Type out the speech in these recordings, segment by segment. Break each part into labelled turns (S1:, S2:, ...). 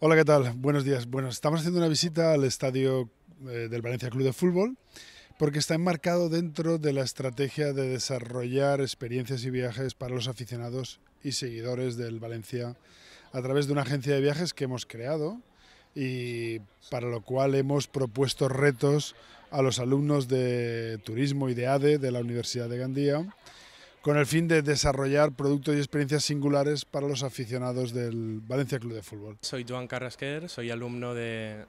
S1: Hola, ¿qué tal? Buenos días. Bueno, estamos haciendo una visita al estadio eh, del Valencia Club de Fútbol porque está enmarcado dentro de la estrategia de desarrollar experiencias y viajes para los aficionados y seguidores del Valencia a través de una agencia de viajes que hemos creado y para lo cual hemos propuesto retos a los alumnos de turismo y de ADE de la Universidad de Gandía con el fin de desarrollar productos y experiencias singulares para los aficionados del Valencia Club de Fútbol.
S2: Soy Joan Carrasquer, soy alumno de,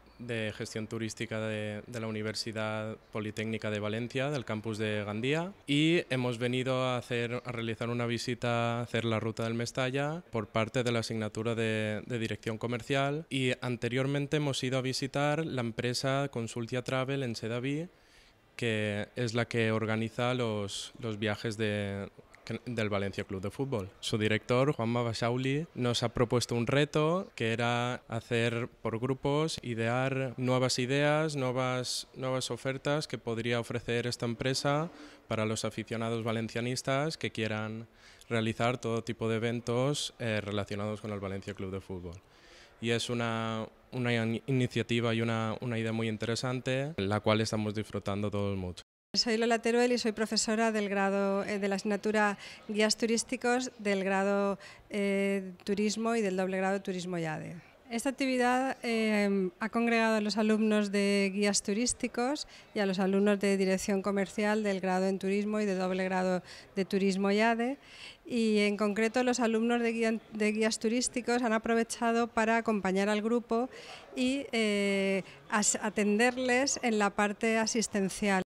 S2: Gestión Turística de, la Universidad Politécnica de Valencia, del campus de Gandía, y hemos venido a, hacer, a realizar una visita, a hacer la ruta del Mestalla por parte de la asignatura de, Dirección Comercial y anteriormente hemos ido a visitar la empresa Consultia Travel en Sedaví, que es la que organiza los, los viajes de, del Valencia Club de Fútbol. Su director, Juan Basauli, nos ha propuesto un reto que era hacer por grupos, idear nuevas ideas, nuevas, nuevas ofertas que podría ofrecer esta empresa para los aficionados valencianistas que quieran realizar todo tipo de eventos eh, relacionados con el Valencia Club de Fútbol. Y es una, iniciativa y una, idea muy interesante, la cual estamos disfrutando todos mucho.
S3: Soy Lola Teruel y soy profesora del grado eh, de la asignatura Guías Turísticos del grado eh, Turismo y del doble grado Turismo YADE. Esta actividad em, ha congregado a los alumnos de guías turísticos y a los alumnos de dirección comercial del grado en turismo y de doble grado de turismo YADE. Y en concreto los alumnos de, guías turísticos han aprovechado para acompañar al grupo y eh, atenderles en la parte asistencial.